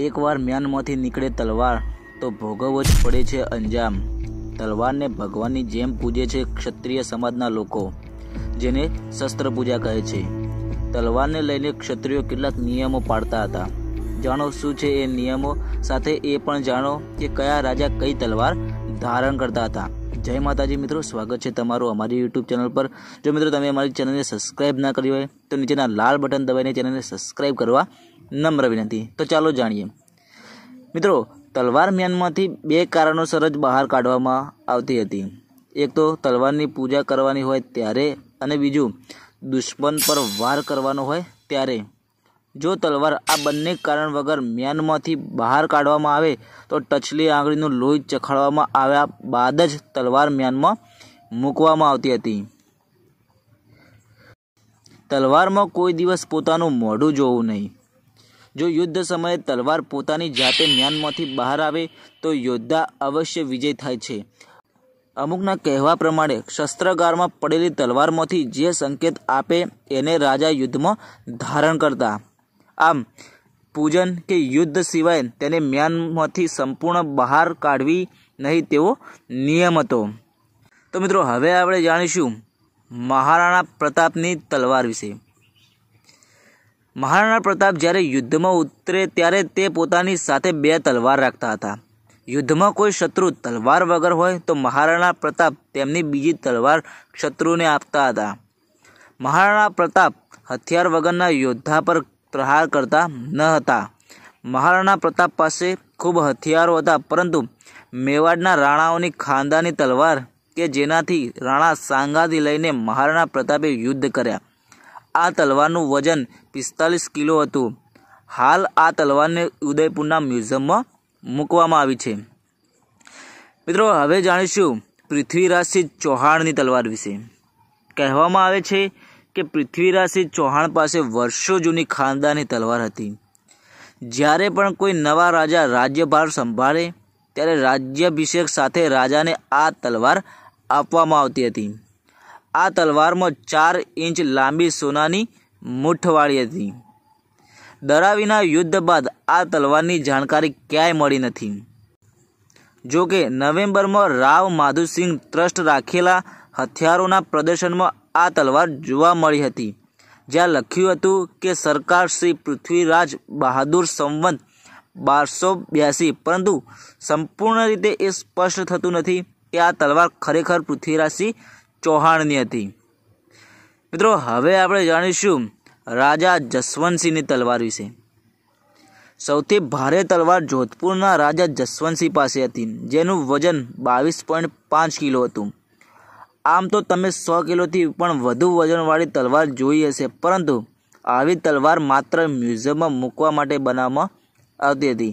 એકવાર મ્યાનમાંથી નીકળે તલવાર તો ભોગવવો જ પડે છે અંજામ તલવારને ભગવાનની જેમ પૂજે છે ક્ષત્રિય સમાજના લોકો જેને શસ્ત્ર પૂજા કહે છે તલવારને લઈને ક્ષત્રિયો કેટલાક નિયમો પાડતા હતા જાણો શું છે એ નિયમો સાથે એ પણ જાણો કે કયા રાજા કઈ તલવાર ધારણ કરતા હતા જય માતાજી મિત્રો સ્વાગત છે તમારું અમારી યુટ્યુબ ચેનલ પર જો મિત્રો તમે અમારી ચેનલને સબસ્ક્રાઈબ ના કરી હોય તો નીચેના લાલ બટન દબાવીને ચેનલને સબસ્ક્રાઇબ કરવા નમ્ર વિનંતી તો ચાલો જાણીએ મિત્રો તલવાર મ્યાનમાંથી બે કારણોસર જ બહાર કાઢવામાં આવતી હતી એક તો તલવારની પૂજા કરવાની હોય ત્યારે અને બીજું દુશ્મન પર વાર કરવાનો હોય ત્યારે જો તલવાર આ બંને કારણ વગર મ્યાનમાંથી બહાર કાઢવામાં આવે તો ટચલી આંગળીનું લોહી ચખાડવામાં આવ્યા બાદ જ તલવાર મ્યાનમાં મૂકવામાં આવતી હતી તલવારમાં કોઈ દિવસ પોતાનું મોઢું જોવું નહીં જો યુદ્ધ સમયે તલવાર પોતાની જાતે જ્ઞાનમાંથી બહાર આવે તો યોદ્ધા અવશ્ય વિજય થાય છે અમુકના કહેવા પ્રમાણે શસ્ત્રગારમાં પડેલી તલવારમાંથી જે સંકેત આપે એને રાજા યુદ્ધમાં ધારણ કરતા આમ પૂજન કે યુદ્ધ સિવાય તેને મ્યાનમાંથી સંપૂર્ણ બહાર કાઢવી નહીં તેવો નિયમ હતો તો મિત્રો હવે આપણે જાણીશું મહારાણા પ્રતાપની તલવાર વિશે મહારાણા પ્રતાપ જ્યારે યુદ્ધમાં ઉતરે ત્યારે તે પોતાની સાથે બે તલવાર રાખતા હતા યુદ્ધમાં કોઈ શત્રુ તલવાર વગર હોય તો મહારાણા પ્રતાપ તેમની બીજી તલવાર શત્રુને આપતા હતા મહારાણા પ્રતાપ હથિયાર વગરના યોદ્ધા પર પ્રહાર કરતા ન હતા મહારાણા પ્રતાપ પાસે ખૂબ હથિયારો હતા પરંતુ મેવાડના રાણાઓની ખાનદાની તલવાર કે જેનાથી રાણા સાંગાથી લઈને મહારાણા પ્રતાપે યુદ્ધ કર્યા આ તલવારનું વજન પિસ્તાલીસ કિલો હતું હાલ આ તલવારને ઉદયપુરના મ્યુઝિયમમાં મૂકવામાં આવી છે મિત્રો હવે જાણીશું પૃથ્વીરાજસિંહ ચૌહાણની તલવાર વિશે કહેવામાં આવે છે કે પૃથ્વીરાજસિંહ ચૌહાણ પાસે વર્ષો જૂની ખાનદાની તલવાર હતી જ્યારે પણ કોઈ નવા રાજા રાજ્યભાર સંભાળે ત્યારે રાજ્યાભિષેક સાથે રાજાને આ તલવાર આપવામાં આવતી હતી આ તલવારમાં ચાર ઇંચ લાંબી સોનાની મૂઠવાળી હતી દરાવીના યુદ્ધ બાદ આ તલવારની જાણકારી ક્યાંય મળી નથી જો કે નવેમ્બરમાં રાવ માધુસિંહ ટ્રસ્ટ રાખેલા હથિયારોના પ્રદર્શનમાં આ તલવાર જોવા મળી હતી જ્યાં લખ્યું હતું કે સરકાર શ્રી પૃથ્વીરાજ બહાદુર સંવંત બારસો બ્યાસી પરંતુ સંપૂર્ણ રીતે એ સ્પષ્ટ થતું નથી કે આ તલવાર ખરેખર પૃથ્વીરાજ સિંહ ચૌહાણની હતી મિત્રો હવે આપણે જાણીશું રાજા જસવંતસિંહની તલવાર વિશે સૌથી ભારે તલવાર જોધપુરના રાજા જસવંતસિંહ પાસે હતી જેનું વજન બાવીસ પોઈન્ટ પાંચ કિલો હતું આમ તો તમે સો કિલોથી પણ વધુ વજનવાળી તલવાર જોઈ હશે પરંતુ આવી તલવાર માત્ર મ્યુઝિયમમાં મૂકવા માટે બનાવવામાં આવતી હતી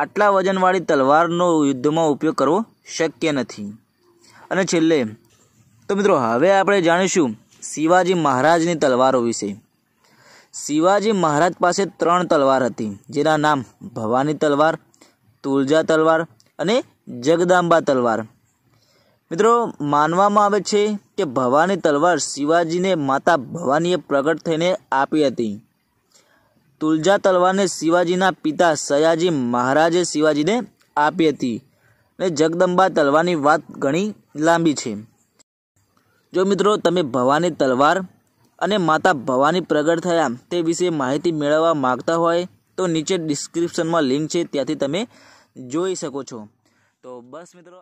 આટલા વજનવાળી તલવારનો યુદ્ધમાં ઉપયોગ કરવો શક્ય નથી અને છેલ્લે તો મિત્રો હવે આપણે જાણીશું શિવાજી મહારાજની તલવારો વિશે શિવાજી મહારાજ પાસે ત્રણ તલવાર હતી જેના નામ ભવાની તલવાર તુલજા તલવાર અને જગદાંબા તલવાર મિત્રો માનવામાં આવે છે કે ભવાની તલવાર શિવાજીને માતા ભવાનીએ પ્રગટ થઈને આપી હતી તુલજા તલવારને શિવાજીના પિતા સયાજી મહારાજે શિવાજીને આપી હતી અને જગદંબા તલવારની વાત ઘણી લાંબી છે જો મિત્રો તમે ભવાની તલવાર અને માતા ભવાની પ્રગટ થયા તે વિશે માહિતી મેળવવા માગતા હોય તો નીચે ડિસ્ક્રિપ્શનમાં લિંક છે ત્યાંથી તમે જોઈ શકો છો તો બસ મિત્રો